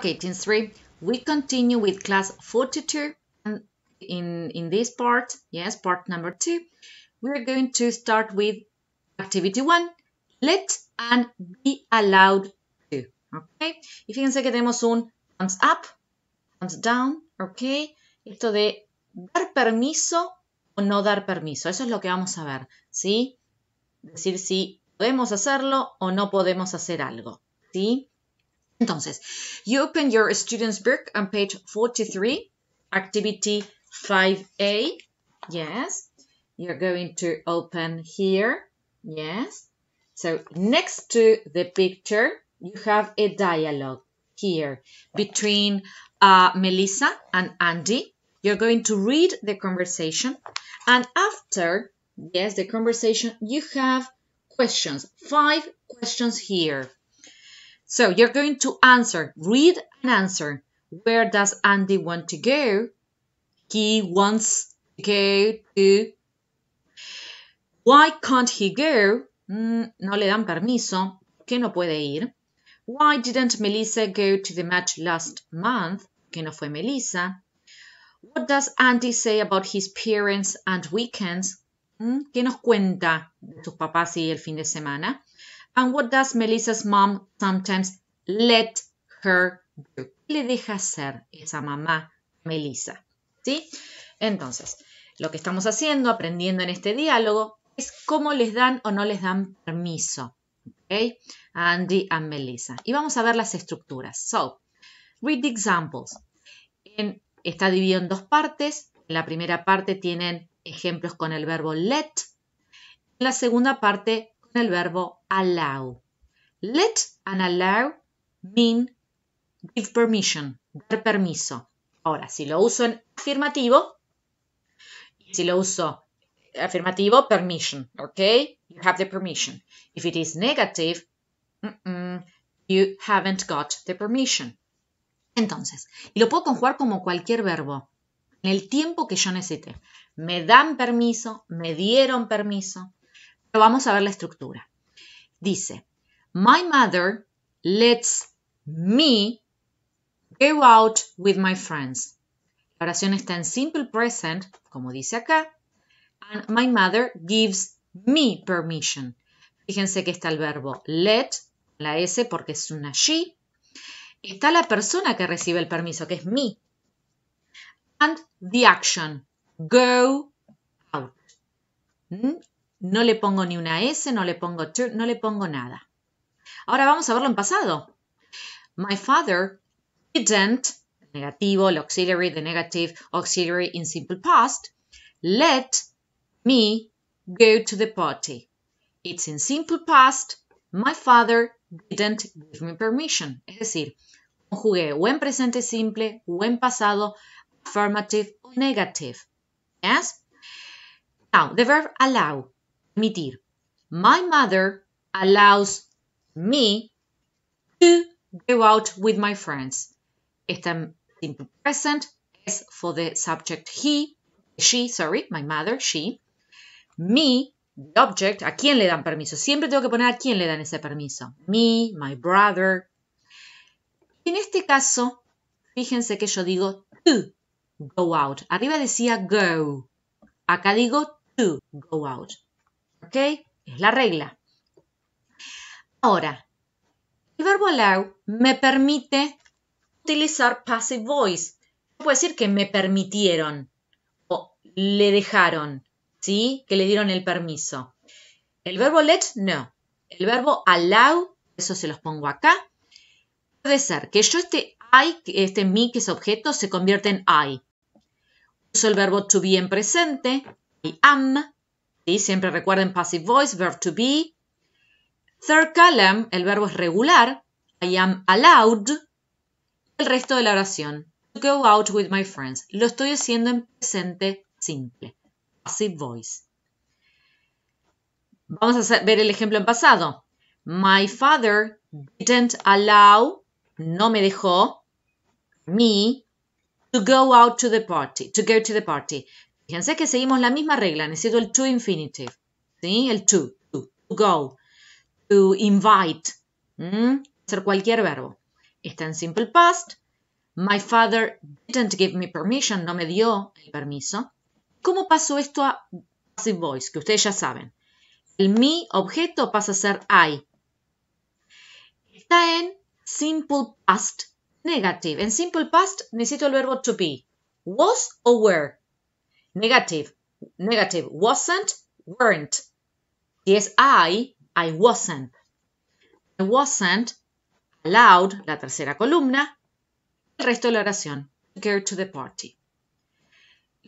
team 3, we continue with class 42. And in, in this part, yes, part number 2, we're going to start with activity one. let and be allowed to. Okay, y fíjense que tenemos un thumbs up, thumbs down, ok, esto de dar permiso o no dar permiso, eso es lo que vamos a ver, ¿sí? Decir si podemos hacerlo o no podemos hacer algo, ¿sí? Entonces, you open your student's book on page 43, activity 5A. Yes. You're going to open here. Yes. So next to the picture, you have a dialogue here between uh, Melissa and Andy. You're going to read the conversation. And after, yes, the conversation, you have questions, five questions here. So you're going to answer, read and answer. Where does Andy want to go? He wants to go to. Why can't he go? Mm, no le dan permiso. que no puede ir? Why didn't Melissa go to the match last month? Que no fue Melissa. What does Andy say about his parents and weekends? Mm, ¿Qué nos cuenta de sus papás y el fin de semana? And what does Melissa's mom sometimes let her do? Le deja hacer esa mamá Melissa. ¿Sí? Entonces, lo que estamos haciendo, aprendiendo en este diálogo, es cómo les dan o no les dan permiso. ¿Ok? Andy a Melissa. Y vamos a ver las estructuras. So, read the examples. está dividido en dos partes. En la primera parte tienen ejemplos con el verbo let. En la segunda parte con el verbo allow. Let and allow mean give permission, dar permiso. Ahora, si lo uso en afirmativo, si lo uso afirmativo, permission, ok, You have the permission. If it is negative, you haven't got the permission. Entonces, y lo puedo conjugar como cualquier verbo, en el tiempo que yo necesite. Me dan permiso, me dieron permiso, vamos a ver la estructura. Dice, My mother lets me go out with my friends. La oración está en simple present, como dice acá, and my mother gives me permission. Fíjense que está el verbo let, la S porque es una she. Está la persona que recibe el permiso, que es me. And the action, go out. Mm, no le pongo ni una S, no le pongo to, no le pongo nada. Ahora vamos a verlo en pasado. My father didn't, negativo, el auxiliary, the negative, auxiliary in simple past, let me go to the party. It's in simple past, my father didn't give me permission. Es decir, conjugué o en presente simple o pasado, affirmative o negative. Yes? Now, the verb allow admitir. My mother allows me to go out with my friends. Esta simple present es for the subject he, she, sorry, my mother, she. Me, the object, ¿a quién le dan permiso? Siempre tengo que poner a quién le dan ese permiso. Me, my brother. En este caso, fíjense que yo digo to go out. Arriba decía go. Acá digo to go out. ¿Ok? Es la regla. Ahora, el verbo allow me permite utilizar passive voice. Puedo decir que me permitieron o le dejaron, ¿sí? Que le dieron el permiso. El verbo let, no. El verbo allow, eso se los pongo acá. Puede ser que yo este I, este me que es objeto, se convierte en I. Uso el verbo to be en presente, I am, Siempre recuerden passive voice, verb to be. Third column, el verbo es regular. I am allowed. El resto de la oración. To go out with my friends. Lo estoy haciendo en presente simple. Passive voice. Vamos a ver el ejemplo en pasado. My father didn't allow, no me dejó, me to go out to the party, to go to the party. Fíjense que seguimos la misma regla. Necesito el to infinitive. ¿Sí? El to. To, go. To invite. ¿Mm? Hacer cualquier verbo. Está en simple past. My father didn't give me permission. No me dio el permiso. ¿Cómo pasó esto a passive voice? Que ustedes ya saben. El mi objeto pasa a ser I. Está en simple past negative. En simple past necesito el verbo to be. Was o were. Negative, negative, wasn't, weren't. Si es I, I wasn't. I wasn't allowed, la tercera columna, el resto de la oración. care to the party.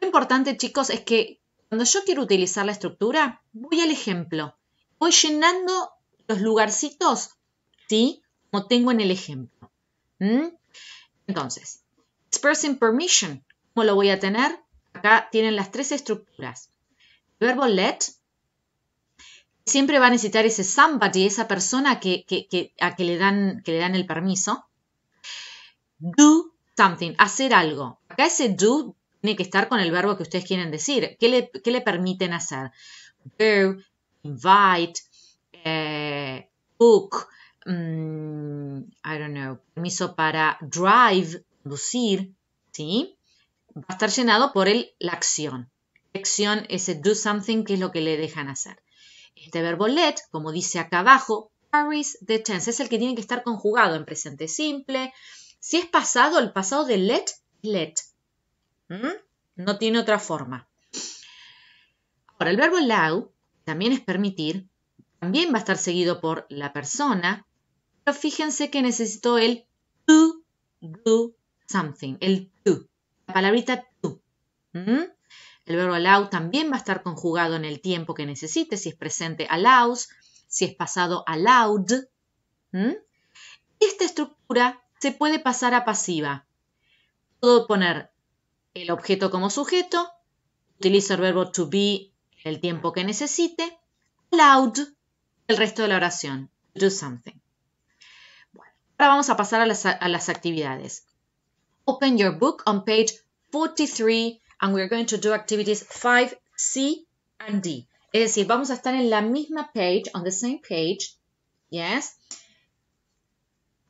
Lo importante, chicos, es que cuando yo quiero utilizar la estructura, voy al ejemplo. Voy llenando los lugarcitos, ¿sí? Como tengo en el ejemplo. ¿Mm? Entonces, expressing permission, ¿cómo lo voy a tener? Acá tienen las tres estructuras. El verbo let siempre va a necesitar ese somebody, esa persona que, a que le, dan, que le dan el permiso. Do something, hacer algo. Acá ese do tiene que estar con el verbo que ustedes quieren decir. ¿Qué le, permiten hacer? Go, invite, eh, book, mm, I don't know, permiso para drive, conducir, ¿sí? va a estar llenado por el, la acción. Acción, ese do something, que es lo que le dejan hacer. Este verbo let, como dice acá abajo, carries the chance es el que tiene que estar conjugado en presente simple. Si es pasado, el pasado de let, let. ¿Mm? No tiene otra forma. Ahora, el verbo allow, también es permitir, también va a estar seguido por la persona, pero fíjense que necesito el to do something, el to palabrita tú. ¿Mm? El verbo allow también va a estar conjugado en el tiempo que necesite, si es presente allows, si es pasado allowed. ¿Mm? Esta estructura se puede pasar a pasiva. Puedo poner el objeto como sujeto, utilizo el verbo to be en el tiempo que necesite, allowed el resto de la oración, do something. ahora vamos a pasar a las, a las actividades. open your book on page 43 and we're going to do activities 5, C and D. Es decir, vamos a estar en la misma page, on the same page, yes.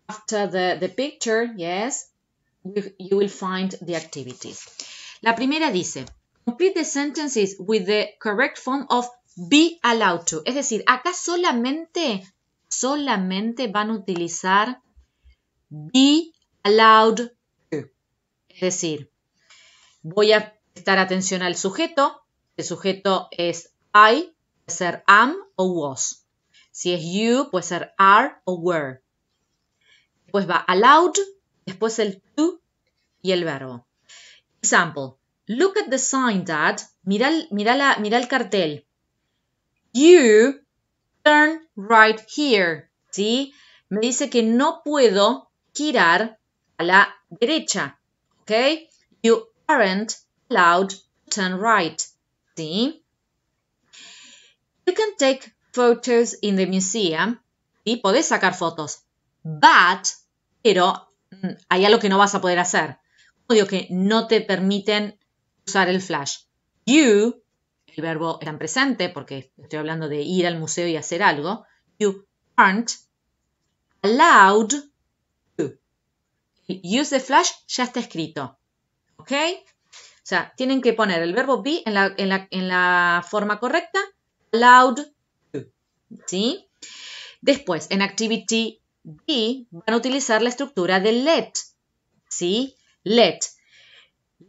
After the, the picture, yes, you, you will find the activities. La primera dice, complete the sentences with the correct form of be allowed to. Es decir, acá solamente, solamente van a utilizar be allowed Es decir, voy a prestar atención al sujeto. El sujeto es I, puede ser am o was. Si es you, puede ser are o were. Después va allowed, después el to y el verbo. Example. Look at the sign that. Mira, la, mira el cartel. You turn right here. ¿Sí? Me dice que no puedo girar a la derecha. Ok, You aren't allowed to turn right. ¿Sí? You can take photos in the museum. Y ¿sí? podés sacar fotos. But, pero mm, hay algo que no vas a poder hacer. Como que no te permiten usar el flash. You, el verbo está en presente porque estoy hablando de ir al museo y hacer algo. You aren't allowed to, Use the flash ya está escrito. ¿Ok? O sea, tienen que poner el verbo be en la, forma correcta. Loud. to. ¿Sí? Después, en activity be van a utilizar la estructura de let. ¿Sí? Let.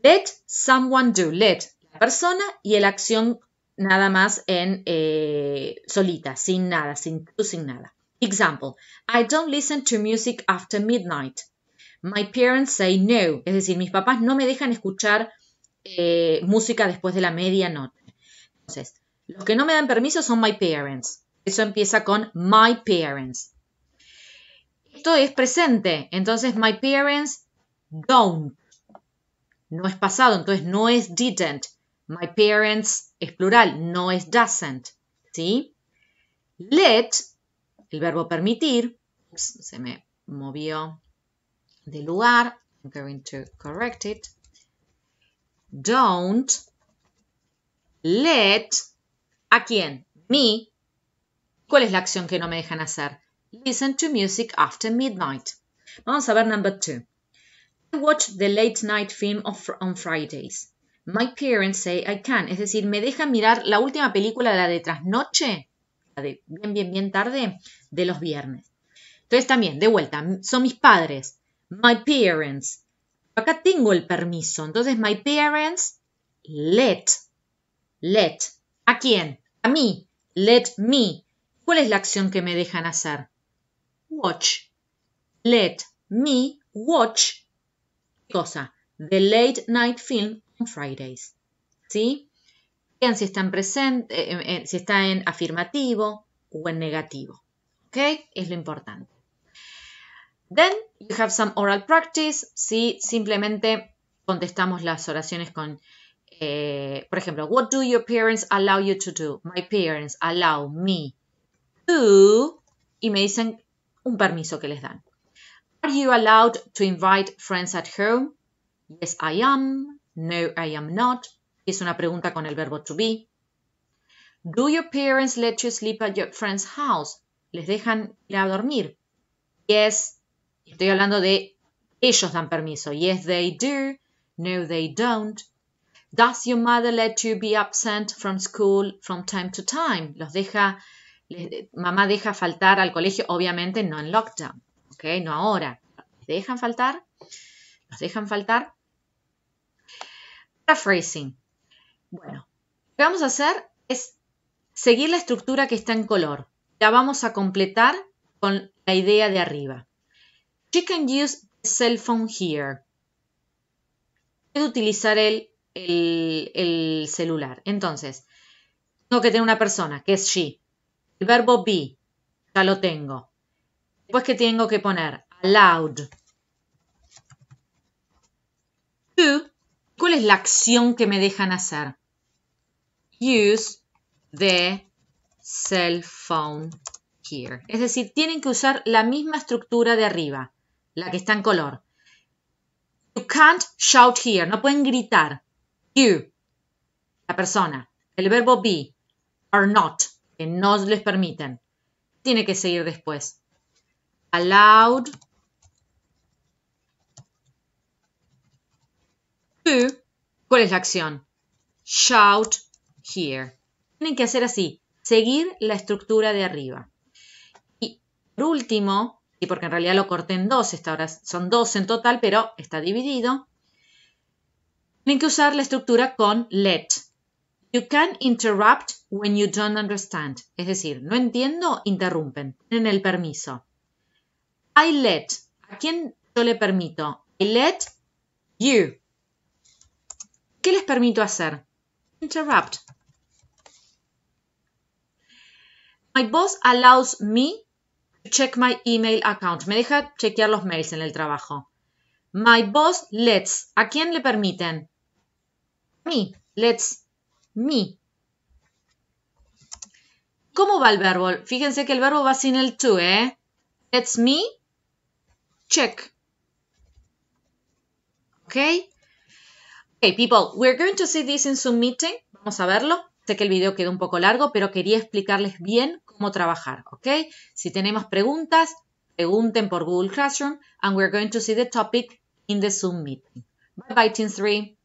Let someone do. Let. La persona y la acción nada más en eh, solita, sin nada, sin sin nada. Example. I don't listen to music after midnight. My parents say no, es decir, mis papás no me dejan escuchar eh, música después de la medianoche. Entonces, los que no me dan permiso son my parents. Eso empieza con my parents. Esto es presente, entonces my parents don't. No es pasado, entonces no es didn't. My parents es plural, no es doesn't. ¿Sí? Let, el verbo permitir, se me movió de lugar. I'm going to correct it. Don't let. ¿A quien Me. ¿Cuál es la acción que no me dejan hacer? Listen to music after midnight. Vamos a ver number two. I watch the late night film on Fridays. My parents say I can. Es decir, me dejan mirar la última película, de la de trasnoche, la de bien, bien, bien tarde, de los viernes. Entonces también, de vuelta, son mis padres my parents. Acá tengo el permiso. Entonces, my parents let. Let. ¿A quién? A mí. Let me. ¿Cuál es la acción que me dejan hacer? Watch. Let me watch. Cosa. The late night film on Fridays. ¿Sí? Vean si está en presente, eh, eh, si está en afirmativo o en negativo. ¿Ok? Es lo importante. Then you have some oral practice. Si simplemente contestamos las oraciones con, eh, por ejemplo, What do your parents allow you to do? My parents allow me to. Y me dicen un permiso que les dan. Are you allowed to invite friends at home? Yes, I am. No, I am not. Es una pregunta con el verbo to be. Do your parents let you sleep at your friend's house? ¿Les dejan ir a dormir? Yes, Estoy hablando de ellos dan permiso. Yes, they do. No, they don't. Does your mother let you be absent from school from time to time? Los deja, mamá deja faltar al colegio, obviamente no en lockdown, ¿ok? No ahora. dejan faltar? ¿Los dejan faltar? Paraphrasing. Bueno, lo que vamos a hacer es seguir la estructura que está en color. La vamos a completar con la idea de arriba. She can use the cell phone here. Puedo utilizar el, celular. Entonces, tengo que tener una persona, que es she. El verbo be, ya lo tengo. Después que tengo que poner allowed. To, ¿cuál es la acción que me dejan hacer? Use the cell phone here. Es decir, tienen que usar la misma estructura de arriba la que está en color. You can't shout here, no pueden gritar. You, la persona. El verbo be, are not, que no les permiten. Tiene que seguir después. Allowed to, ¿cuál es la acción? Shout here. Tienen que hacer así, seguir la estructura de arriba. Y por último, porque en realidad lo corté en dos, esta hora son dos en total, pero está dividido. Tienen que usar la estructura con let. You can interrupt when you don't understand. Es decir, no entiendo, interrumpen. Tienen el permiso. I let. ¿A quién yo le permito? I let you. ¿Qué les permito hacer? Interrupt. My boss allows me check my email account. Me deja chequear los mails en el trabajo. My boss lets. ¿A quién le permiten? Me. Lets. Me. ¿Cómo va el verbo? Fíjense que el verbo va sin el to, ¿eh? Let's me. Check. ¿Ok? Ok, people, we're going to see this in some meeting. Vamos a verlo. Sé que el video quedó un poco largo, pero quería explicarles bien trabajar, ¿ok? Si tenemos preguntas, pregunten por Google Classroom and we're going to see the topic in the Zoom meeting. Bye bye, Team 3.